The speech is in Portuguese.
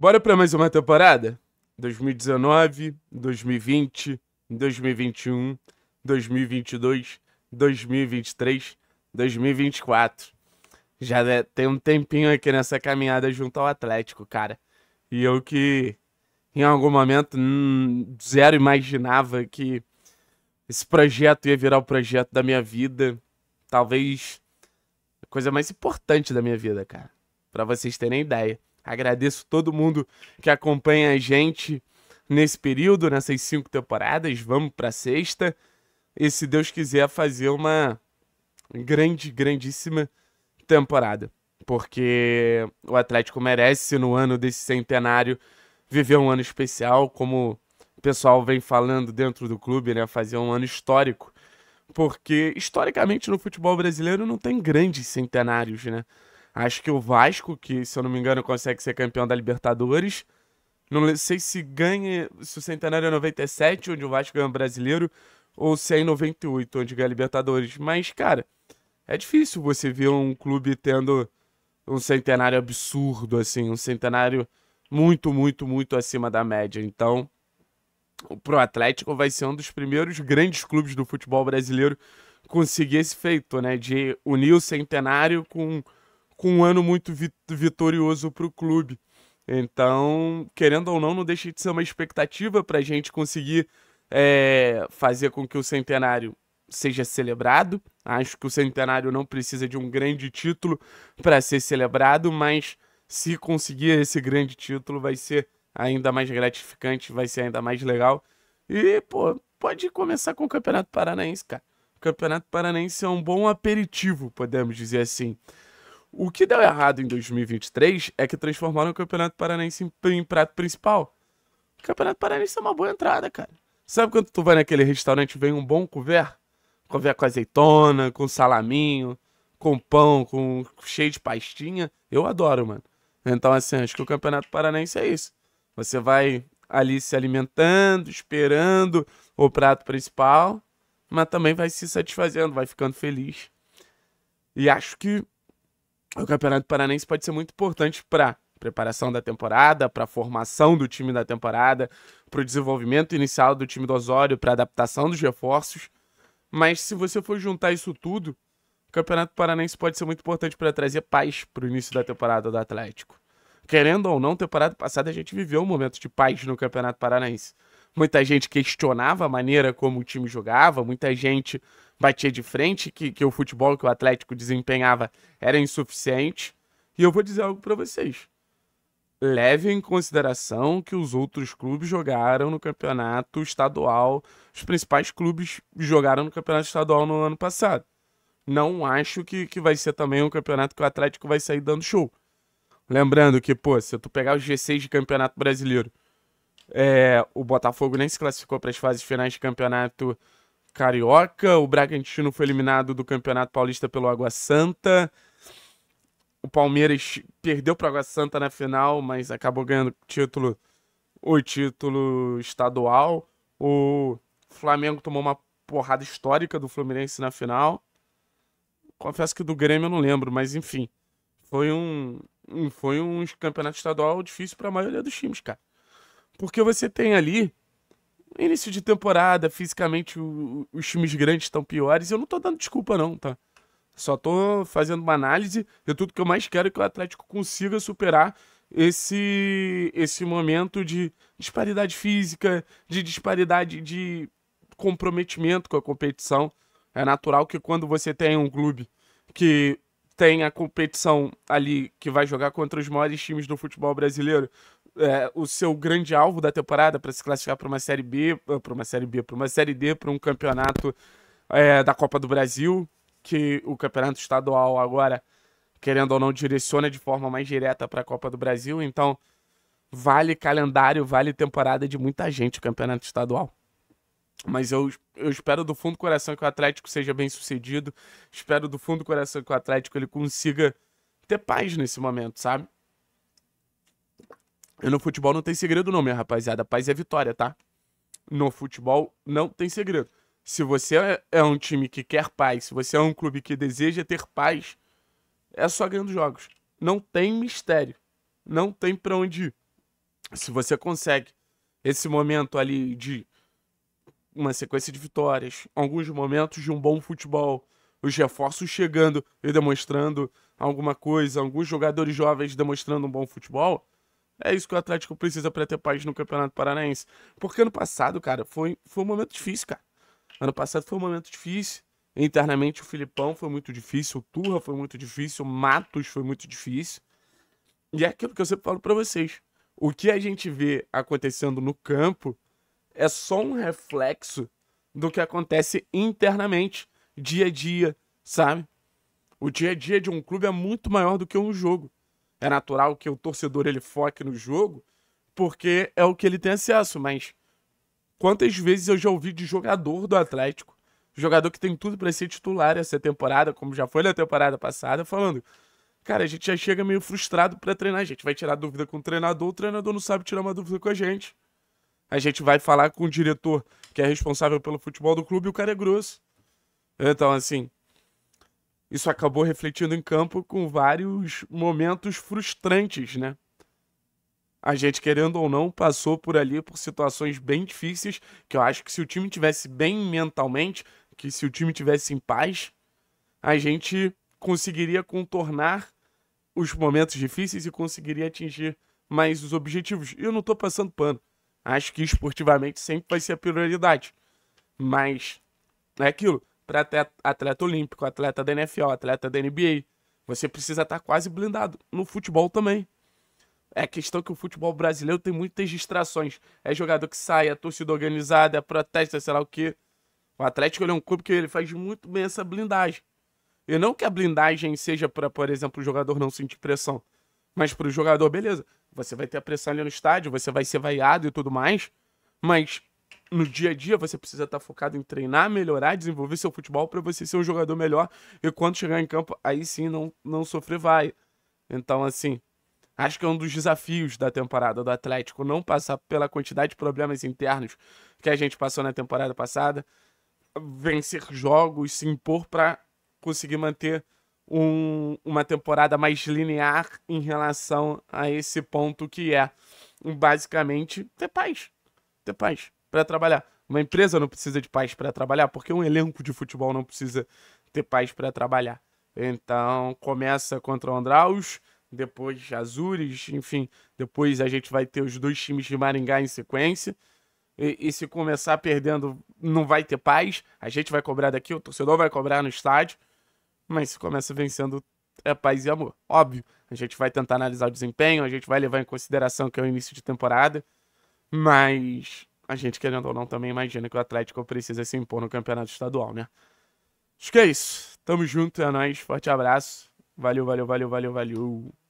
Bora para mais uma temporada? 2019, 2020, 2021, 2022, 2023, 2024. Já tem um tempinho aqui nessa caminhada junto ao Atlético, cara. E eu que em algum momento zero imaginava que esse projeto ia virar o projeto da minha vida. Talvez a coisa mais importante da minha vida, cara. Para vocês terem ideia. Agradeço todo mundo que acompanha a gente nesse período, nessas cinco temporadas. Vamos para sexta. E se Deus quiser, fazer uma grande, grandíssima temporada. Porque o Atlético merece, no ano desse centenário, viver um ano especial, como o pessoal vem falando dentro do clube, né? Fazer um ano histórico. Porque, historicamente, no futebol brasileiro não tem grandes centenários, né? Acho que o Vasco, que se eu não me engano consegue ser campeão da Libertadores. Não sei se ganha, se o Centenário é 97, onde o Vasco ganha o Brasileiro, ou se é em 98, onde ganha a Libertadores. Mas, cara, é difícil você ver um clube tendo um centenário absurdo, assim, um centenário muito, muito, muito acima da média. Então, pro Atlético vai ser um dos primeiros grandes clubes do futebol brasileiro conseguir esse feito, né? De unir o centenário com com um ano muito vitorioso para o clube. Então, querendo ou não, não deixa de ser uma expectativa para a gente conseguir é, fazer com que o centenário seja celebrado. Acho que o centenário não precisa de um grande título para ser celebrado, mas se conseguir esse grande título, vai ser ainda mais gratificante, vai ser ainda mais legal. E, pô, pode começar com o Campeonato Paranaense, cara. O Campeonato Paranaense é um bom aperitivo, podemos dizer assim. O que deu errado em 2023 é que transformaram o Campeonato Paranaense em prato principal. O Campeonato Paranaense é uma boa entrada, cara. Sabe quando tu vai naquele restaurante e vem um bom couvert? Couvert com azeitona, com salaminho, com pão, com cheio de pastinha. Eu adoro, mano. Então, assim, acho que o Campeonato Paranaense é isso. Você vai ali se alimentando, esperando o prato principal, mas também vai se satisfazendo, vai ficando feliz. E acho que o Campeonato Paranense pode ser muito importante para preparação da temporada, para a formação do time da temporada, para o desenvolvimento inicial do time do Osório, para a adaptação dos reforços. Mas se você for juntar isso tudo, o Campeonato Paranense pode ser muito importante para trazer paz para o início da temporada do Atlético. Querendo ou não, temporada passada a gente viveu um momento de paz no Campeonato Paranaense. Muita gente questionava a maneira como o time jogava, muita gente batia de frente, que, que o futebol que o Atlético desempenhava era insuficiente. E eu vou dizer algo para vocês. Levem em consideração que os outros clubes jogaram no campeonato estadual, os principais clubes jogaram no campeonato estadual no ano passado. Não acho que, que vai ser também um campeonato que o Atlético vai sair dando show. Lembrando que, pô, se tu pegar os G6 de campeonato brasileiro, é, o Botafogo nem se classificou para as fases finais de campeonato Carioca. O Bragantino foi eliminado do Campeonato Paulista pelo Água Santa. O Palmeiras perdeu para o Água Santa na final, mas acabou ganhando título, o título estadual. O Flamengo tomou uma porrada histórica do Fluminense na final. Confesso que do Grêmio eu não lembro, mas enfim. Foi um, foi um campeonato estadual difícil para a maioria dos times, cara. Porque você tem ali início de temporada, fisicamente o, os times grandes estão piores. Eu não tô dando desculpa, não, tá? Só tô fazendo uma análise de tudo que eu mais quero é que o Atlético consiga superar esse, esse momento de disparidade física, de disparidade de comprometimento com a competição. É natural que quando você tem um clube que tem a competição ali que vai jogar contra os maiores times do futebol brasileiro, é, o seu grande alvo da temporada para se classificar para uma série B, eh, para uma série B, para uma série D, para um campeonato é, da Copa do Brasil, que o campeonato estadual agora, querendo ou não, direciona de forma mais direta para a Copa do Brasil. Então, vale calendário, vale temporada de muita gente o campeonato estadual. Mas eu, eu espero do fundo do coração que o Atlético seja bem sucedido. Espero do fundo do coração que o Atlético ele consiga ter paz nesse momento, sabe? E no futebol não tem segredo, não, minha rapaziada. Paz é vitória, tá? No futebol não tem segredo. Se você é, é um time que quer paz, se você é um clube que deseja ter paz, é só ganhando jogos. Não tem mistério. Não tem pra onde ir. Se você consegue esse momento ali de uma sequência de vitórias, alguns momentos de um bom futebol, os reforços chegando e demonstrando alguma coisa, alguns jogadores jovens demonstrando um bom futebol, é isso que o Atlético precisa para ter paz no Campeonato Paranaense. Porque ano passado, cara, foi, foi um momento difícil, cara. Ano passado foi um momento difícil. Internamente, o Filipão foi muito difícil, o Turra foi muito difícil, o Matos foi muito difícil. E é aquilo que eu sempre falo para vocês. O que a gente vê acontecendo no campo é só um reflexo do que acontece internamente, dia a dia, sabe? O dia a dia de um clube é muito maior do que um jogo é natural que o torcedor ele foque no jogo, porque é o que ele tem acesso, mas quantas vezes eu já ouvi de jogador do Atlético, jogador que tem tudo para ser titular essa temporada, como já foi na temporada passada, falando: "Cara, a gente já chega meio frustrado para treinar, a gente vai tirar dúvida com o treinador, o treinador não sabe tirar uma dúvida com a gente. A gente vai falar com o diretor que é responsável pelo futebol do clube e o cara é grosso". Então, assim, isso acabou refletindo em campo com vários momentos frustrantes, né? A gente, querendo ou não, passou por ali por situações bem difíceis, que eu acho que se o time tivesse bem mentalmente, que se o time tivesse em paz, a gente conseguiria contornar os momentos difíceis e conseguiria atingir mais os objetivos. Eu não estou passando pano. Acho que esportivamente sempre vai ser a prioridade. Mas é aquilo para atleta, atleta olímpico, atleta da NFL, atleta da NBA. Você precisa estar tá quase blindado. No futebol também. É questão que o futebol brasileiro tem muitas distrações. É jogador que sai, é torcida organizada, é protesta, sei lá o quê. O Atlético é um clube que ele faz muito bem essa blindagem. E não que a blindagem seja para, por exemplo, o jogador não sentir pressão. Mas para o jogador, beleza. Você vai ter a pressão ali no estádio, você vai ser vaiado e tudo mais. Mas no dia a dia você precisa estar tá focado em treinar, melhorar, desenvolver seu futebol para você ser um jogador melhor e quando chegar em campo, aí sim não, não sofrer vai. Então, assim, acho que é um dos desafios da temporada do Atlético não passar pela quantidade de problemas internos que a gente passou na temporada passada, vencer jogos, se impor para conseguir manter um, uma temporada mais linear em relação a esse ponto que é basicamente ter paz. Ter paz para trabalhar. Uma empresa não precisa de pais para trabalhar, porque um elenco de futebol não precisa ter pais para trabalhar. Então, começa contra o Andraus, depois Azures, enfim, depois a gente vai ter os dois times de Maringá em sequência. E, e, se começar perdendo, não vai ter paz. A gente vai cobrar daqui, o torcedor vai cobrar no estádio. Mas se começa vencendo, é paz e amor. Óbvio, a gente vai tentar analisar o desempenho, a gente vai levar em consideração que é o início de temporada. Mas a gente, querendo ou não, também imagina que o Atlético precisa se impor no campeonato estadual, né? Acho que é isso. Tamo junto, é nóis. Forte abraço. Valeu, valeu, valeu, valeu, valeu.